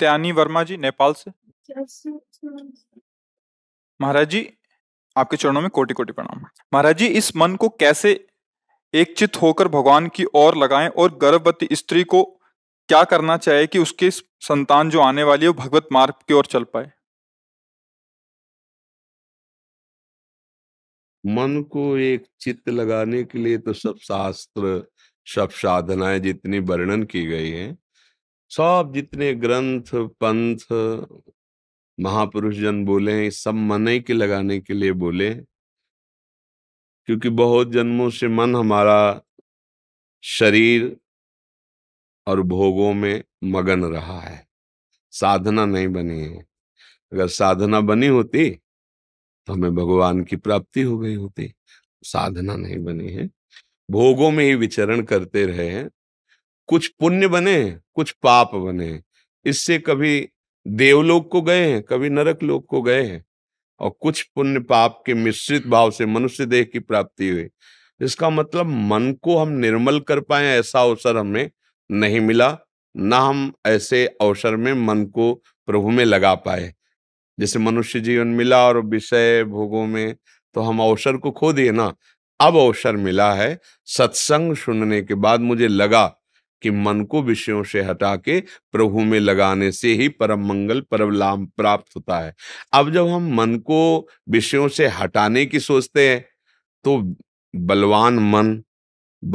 त्यानी वर्मा जी नेपाल से महाराज जी आपके चरणों में कोटि कोटि प्रणाम महाराज जी इस मन को कैसे एक चित होकर भगवान की ओर लगाएं और गर्भवती स्त्री को क्या करना चाहिए कि उसके संतान जो आने वाली है वो भगवत मार्ग की ओर चल पाए मन को एक चित्त लगाने के लिए तो सब शास्त्र सब साधनाएं जितनी वर्णन की गई हैं सब जितने ग्रंथ पंथ महापुरुष जन बोले सब मन के लगाने के लिए बोले क्योंकि बहुत जन्मों से मन हमारा शरीर और भोगों में मगन रहा है साधना नहीं बनी है अगर साधना बनी होती तो हमें भगवान की प्राप्ति हो गई होती साधना नहीं बनी है भोगों में ही विचरण करते रहे हैं कुछ पुण्य बने कुछ पाप बने इससे कभी देवलोक को गए हैं कभी नरक लोक को गए हैं और कुछ पुण्य पाप के मिश्रित भाव से मनुष्य देह की प्राप्ति हुई इसका मतलब मन को हम निर्मल कर पाए ऐसा अवसर हमें नहीं मिला ना हम ऐसे अवसर में मन को प्रभु में लगा पाए जैसे मनुष्य जीवन मिला और विषय भोगों में तो हम अवसर को खो दिए ना अब अवसर मिला है सत्संग सुनने के बाद मुझे लगा कि मन को विषयों से हटा के प्रभु में लगाने से ही परम मंगल परम लाभ प्राप्त होता है अब जब हम मन को विषयों से हटाने की सोचते हैं तो बलवान मन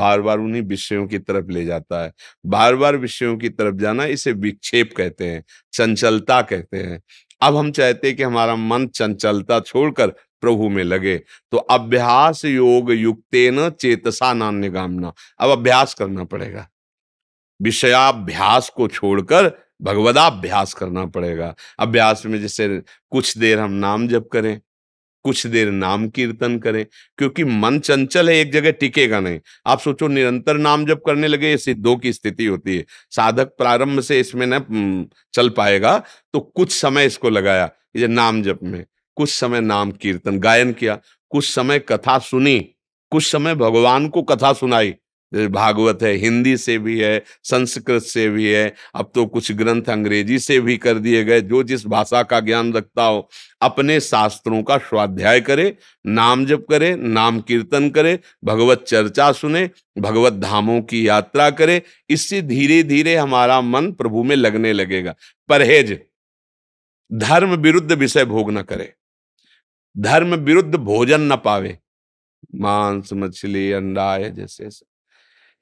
बार बार उन्हीं विषयों की तरफ ले जाता है बार बार विषयों की तरफ जाना इसे विक्षेप कहते हैं चंचलता कहते हैं अब हम चाहते हैं कि हमारा मन चंचलता छोड़कर प्रभु में लगे तो अभ्यास योग न चेतसा नान्य गामना अब अभ्यास करना पड़ेगा विषयाभ्यास को छोड़कर भगवदाभ्यास करना पड़ेगा अभ्यास में जैसे कुछ देर हम नाम जप करें कुछ देर नाम कीर्तन करें क्योंकि मन चंचल है एक जगह टिकेगा नहीं आप सोचो निरंतर नाम जप करने लगे ये सिद्धों की स्थिति होती है साधक प्रारंभ से इसमें न चल पाएगा तो कुछ समय इसको लगाया ये नाम जप में कुछ समय नाम कीर्तन गायन किया कुछ समय कथा सुनी कुछ समय भगवान को कथा सुनाई भागवत है हिंदी से भी है संस्कृत से भी है अब तो कुछ ग्रंथ अंग्रेजी से भी कर दिए गए जो जिस भाषा का ज्ञान रखता हो अपने शास्त्रों का स्वाध्याय करे नाम जप करे नाम कीर्तन करे भगवत चर्चा सुने भगवत धामों की यात्रा करे इससे धीरे धीरे हमारा मन प्रभु में लगने लगेगा परहेज धर्म विरुद्ध विषय भोग न करे धर्म विरुद्ध भोजन न पावे मांस मछली अंडा है जैसे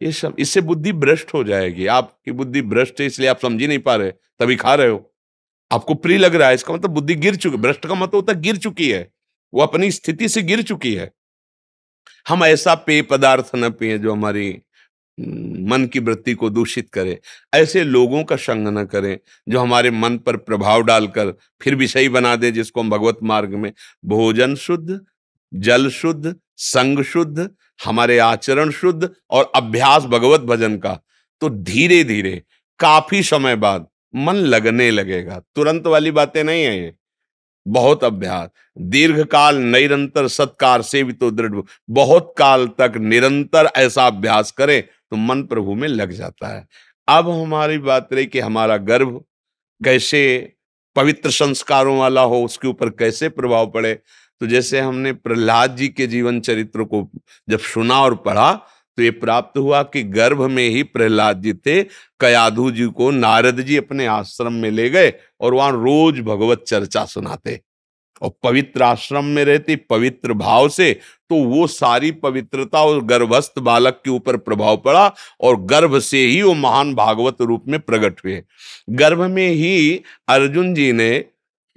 ये सब इससे बुद्धि भ्रष्ट हो जाएगी आपकी बुद्धि भ्रष्ट है इसलिए आप समझ ही नहीं पा रहे तभी खा रहे हो आपको प्रिय लग रहा है इसका मतलब बुद्धि गिर चुकी भ्रष्ट का मतलब होता गिर चुकी है वो अपनी स्थिति से गिर चुकी है हम ऐसा पेय पदार्थ न पिए जो हमारी हम्म, मन की वृत्ति को दूषित करे ऐसे लोगों का संग न करें जो हमारे मन पर प्रभाव डालकर फिर विषय बना दे जिसको हम भगवत मार्ग में भोजन शुद्ध जल शुद्ध संग शुद्ध हमारे आचरण शुद्ध और अभ्यास भगवत भजन का तो धीरे धीरे काफी समय बाद मन लगने लगेगा तुरंत वाली बातें नहीं है ये बहुत अभ्यास दीर्घ काल निरंतर सत्कार से भी तो दृढ़ बहुत काल तक निरंतर ऐसा अभ्यास करें तो मन प्रभु में लग जाता है अब हमारी बात रही कि हमारा गर्भ कैसे पवित्र संस्कारों वाला हो उसके ऊपर कैसे प्रभाव पड़े तो जैसे हमने प्रहलाद जी के जीवन चरित्र को जब सुना और पढ़ा तो ये प्राप्त हुआ कि गर्भ में ही प्रहलाद जी थे कयाधु जी को नारद जी अपने आश्रम में ले गए और वहां रोज भगवत चर्चा सुनाते और पवित्र आश्रम में रहती पवित्र भाव से तो वो सारी पवित्रता और गर्भस्थ बालक के ऊपर प्रभाव पड़ा और गर्भ से ही वो महान भागवत रूप में प्रकट हुए गर्भ में ही अर्जुन जी ने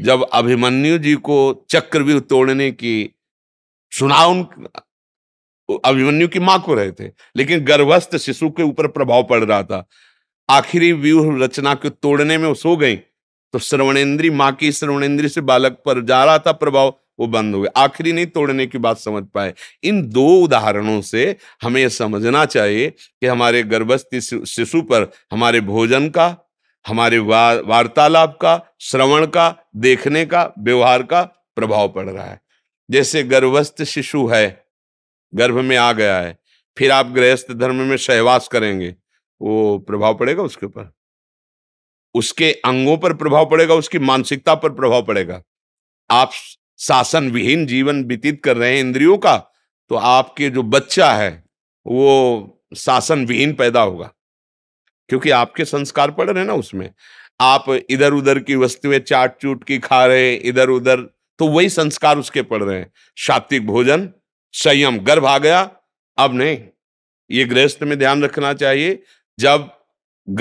जब अभिमन्यु जी को चक्रव्यूह तोड़ने की सुना उन अभिमन्यु की मां को रहे थे लेकिन गर्भस्थ शिशु के ऊपर प्रभाव पड़ रहा था आखिरी व्यूह रचना को तोड़ने में सो गई तो श्रवणेन्द्री माँ की श्रवणेन्द्री से बालक पर जा रहा था प्रभाव वो बंद हो गया आखिरी नहीं तोड़ने की बात समझ पाए इन दो उदाहरणों से हमें समझना चाहिए कि हमारे गर्भस्थ शिशु पर हमारे भोजन का हमारे वार्तालाप का श्रवण का देखने का व्यवहार का प्रभाव पड़ रहा है जैसे गर्भस्थ शिशु है गर्भ में आ गया है फिर आप गृहस्थ धर्म में सहवास करेंगे वो प्रभाव पड़ेगा उसके ऊपर उसके अंगों पर प्रभाव पड़ेगा उसकी मानसिकता पर प्रभाव पड़ेगा आप शासन विहीन जीवन व्यतीत कर रहे हैं इंद्रियों का तो आपके जो बच्चा है वो शासन विहीन पैदा होगा क्योंकि आपके संस्कार पड़ रहे ना उसमें आप इधर उधर की वस्तुएं चाट चूट की खा रहे हैं इधर उधर तो वही संस्कार उसके पड़ रहे हैं सात्विक भोजन संयम गर्भ आ गया अब नहीं ये गृहस्थ में ध्यान रखना चाहिए जब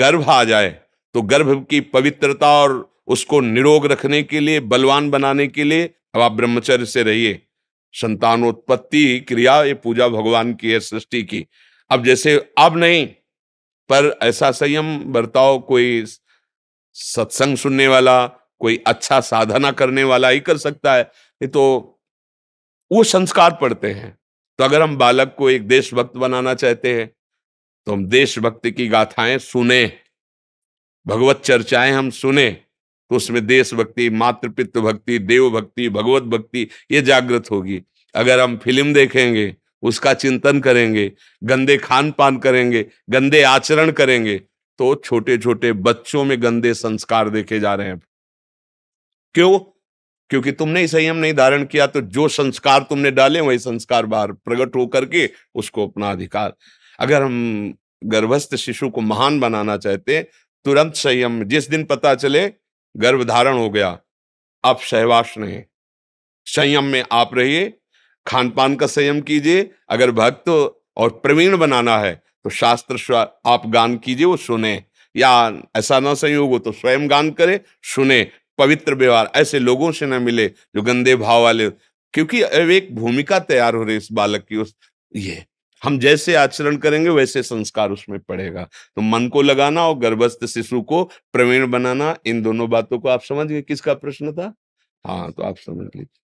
गर्भ आ जाए तो गर्भ की पवित्रता और उसको निरोग रखने के लिए बलवान बनाने के लिए अब आप ब्रह्मचर्य से रहिए संतानोत्पत्ति क्रिया ये पूजा भगवान की है सृष्टि की अब जैसे अब नहीं पर ऐसा संयम बर्ताव कोई सत्संग सुनने वाला कोई अच्छा साधना करने वाला ही कर सकता है ये तो वो संस्कार पड़ते हैं तो अगर हम बालक को एक देशभक्त बनाना चाहते हैं तो हम देशभक्ति की गाथाएं सुने भगवत चर्चाएं हम सुने तो उसमें देशभक्ति मातृपित्व भक्ति देव भक्ति भगवत भक्ति ये जागृत होगी अगर हम फिल्म देखेंगे उसका चिंतन करेंगे गंदे खान पान करेंगे गंदे आचरण करेंगे तो छोटे छोटे बच्चों में गंदे संस्कार देखे जा रहे हैं क्यों क्योंकि तुमने संयम नहीं धारण किया तो जो संस्कार तुमने डाले वही संस्कार बाहर प्रकट होकर के उसको अपना अधिकार अगर हम गर्भस्थ शिशु को महान बनाना चाहते तुरंत संयम जिस दिन पता चले गर्भ धारण हो गया आप सहवास नहीं संयम में आप रहिए खान पान का संयम कीजिए अगर भक्त और प्रवीण बनाना है तो शास्त्र आप गान कीजिए वो सुने या ऐसा ना संयोग हो तो स्वयं गान करे सुने पवित्र व्यवहार ऐसे लोगों से ना मिले जो गंदे भाव वाले क्योंकि अब एक भूमिका तैयार हो रही इस बालक की उस ये हम जैसे आचरण करेंगे वैसे संस्कार उसमें पड़ेगा तो मन को लगाना और गर्भस्थ शिशु को प्रवीण बनाना इन दोनों बातों को आप समझ गए किसका प्रश्न था हाँ तो आप समझ लीजिए